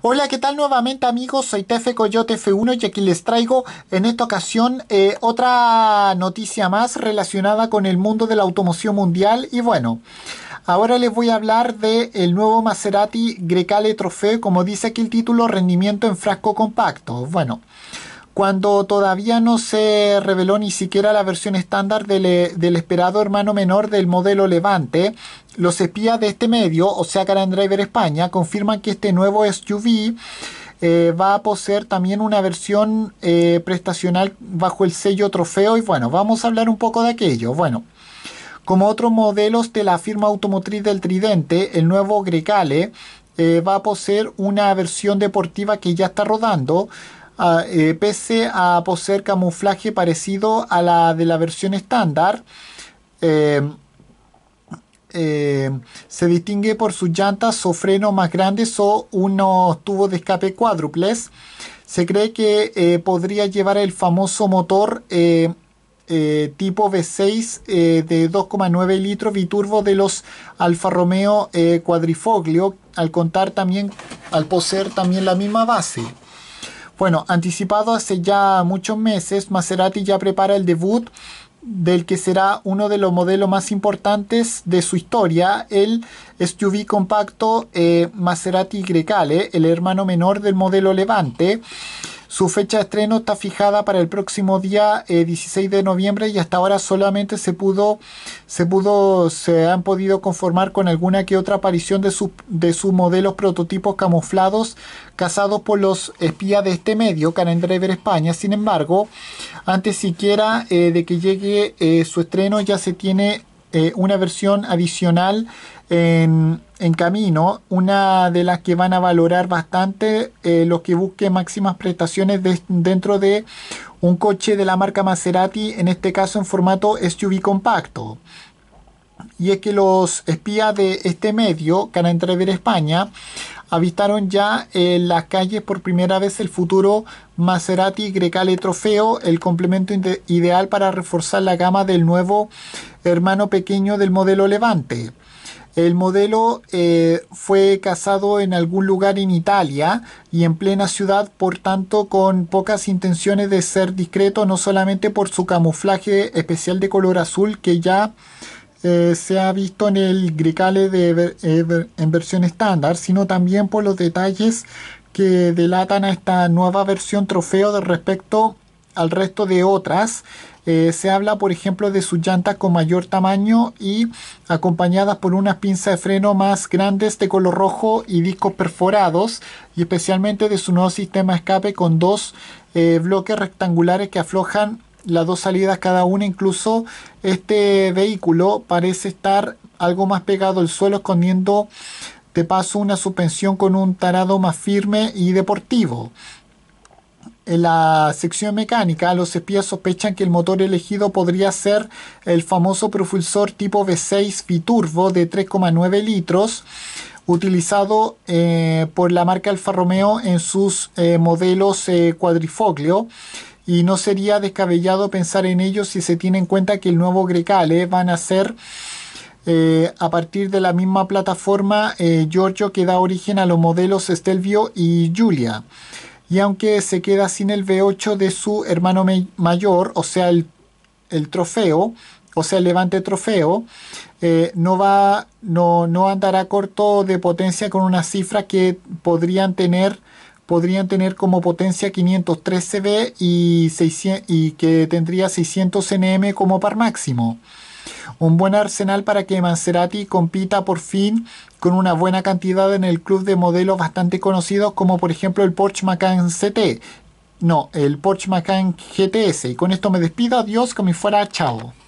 Hola, ¿qué tal nuevamente amigos? Soy Tefe Coyote F1 y aquí les traigo en esta ocasión eh, otra noticia más relacionada con el mundo de la automoción mundial y bueno... Ahora les voy a hablar del el nuevo Maserati Grecale Trofeo, como dice aquí el título, rendimiento en frasco compacto. Bueno, cuando todavía no se reveló ni siquiera la versión estándar eh, del, esperado hermano menor del modelo Levante, los espías de este medio, o sea, Car Driver España, confirman que este nuevo SUV eh, va a poseer también una versión eh, prestacional bajo el sello trofeo y bueno, vamos a hablar un poco de aquello. Bueno, como otros modelos de la firma automotriz del Tridente, el nuevo Grecale va a poseer una versión deportiva que ya está rodando eh, pese a poseer camuflaje parecido a la de la versión estándar. Em, em, se distingue por sus llantas o frenos más grandes o unos tubos de escape cuádruples. Se cree que eh, podría llevar el famoso motor em, eh, tipo V6 de 2,9 litros biturbo de los Alfa Romeo cuadrifoglio al contar también al poseer también la misma base bueno, anticipado hace ya muchos meses, Maserati ya prepara el debut del que será uno de los modelos más importantes de su historia, el SUV compacto eh, Maserati Grecale, el hermano menor del modelo Levante. Su fecha de estreno está fijada para el próximo día 16 eh, de noviembre y hasta ahora solamente se pudo, se pudo, se han podido conformar con alguna que otra aparición de, de sus modelos prototipos camuflados cazados por los espías de este medio, Karen Driver España. Sin embargo, antes siquiera eh, de que llegue eh, su estreno ya se tiene eh, una versión adicional en, camino, una de las que van a valorar bastante eh, los que busquen máximas prestaciones dentro de un coche de la marca Maserati, en este caso en formato SUV compacto y es que los espías de este medio, Entrever España, avistaron ya en eh, las calles por primera vez el futuro Maserati Grecale Trofeo, el complemento ideal para reforzar la gama del nuevo hermano pequeño del modelo Levante. El modelo eh, fue casado en algún lugar en Italia y en plena ciudad, por tanto, con pocas intenciones de ser discreto, no solamente por su camuflaje especial de color azul que ya eh, se ha visto en el Grecale de en versión estándar, sino también por los detalles que delatan a esta nueva versión trofeo de respecto al resto de otras. Eh, se habla, por ejemplo, de sus llantas con mayor tamaño y acompañadas por unas pinzas de freno más grandes de color rojo y discos perforados, y especialmente de su nuevo sistema escape con dos eh, bloques rectangulares que aflojan las dos salidas cada una. Incluso este vehículo parece estar algo más pegado al suelo, escondiendo de paso una suspensión con un tarado más firme y deportivo. En la sección mecánica, los espías sospechan que el motor elegido podría ser el famoso propulsor tipo V6 Biturbo de 3,9 litros utilizado eh, por la marca Alfa Romeo en sus eh, modelos eh, cuadrifoglio y no sería descabellado pensar en ello si se tiene en cuenta que el nuevo Grecale van a ser eh, a partir de la misma plataforma eh, Giorgio que da origen a los modelos Stelvio y Julia Y aunque se queda sin el V8 de su hermano mayor, o sea, el, trofeo, o sea, el levante trofeo, eh, no, va, no, no andará corto de potencia con una cifra que podrían tener podrían tener como potencia 513 CV y, 600, y que tendría 600 NM como par máximo. Un buen arsenal para que Maserati compita por fin con una buena cantidad en el club de modelos bastante conocidos como por ejemplo el Porsche Macan CT. No, el Porsche Macan GTS. Y con esto me despido. Adiós, como fuera chao.